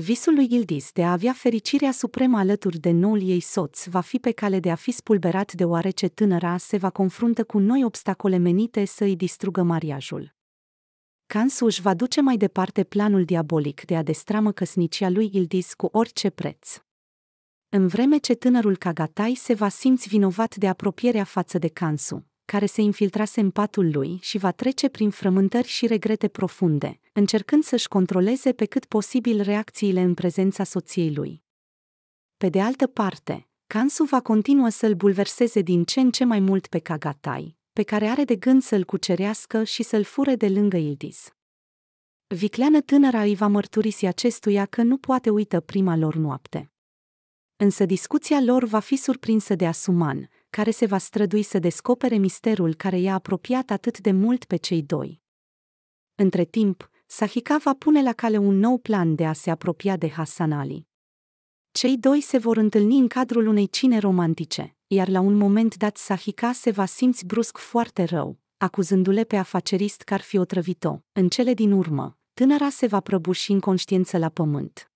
Visul lui Gildis de a avea fericirea supremă alături de noul ei soț va fi pe cale de a fi spulberat deoarece tânăra se va confruntă cu noi obstacole menite să îi distrugă mariajul. Cansu își va duce mai departe planul diabolic de a destramă căsnicia lui Gildis cu orice preț. În vreme ce tânărul Kagatai se va simți vinovat de apropierea față de Kansu care se infiltrase în patul lui și va trece prin frământări și regrete profunde, încercând să-și controleze pe cât posibil reacțiile în prezența soției lui. Pe de altă parte, Kansu va continua să-l bulverseze din ce în ce mai mult pe Kagatai, pe care are de gând să-l cucerească și să-l fure de lângă Ildis. Vicleană tânăra îi va mărturisi acestuia că nu poate uită prima lor noapte. Însă discuția lor va fi surprinsă de Asuman, care se va strădui să descopere misterul care i-a apropiat atât de mult pe cei doi. Între timp, Sahika va pune la cale un nou plan de a se apropia de Hassan Ali. Cei doi se vor întâlni în cadrul unei cine romantice, iar la un moment dat Sahika se va simți brusc foarte rău, acuzându-le pe afacerist că ar fi otrăvit-o. În cele din urmă, tânăra se va prăbuși în inconștiență la pământ.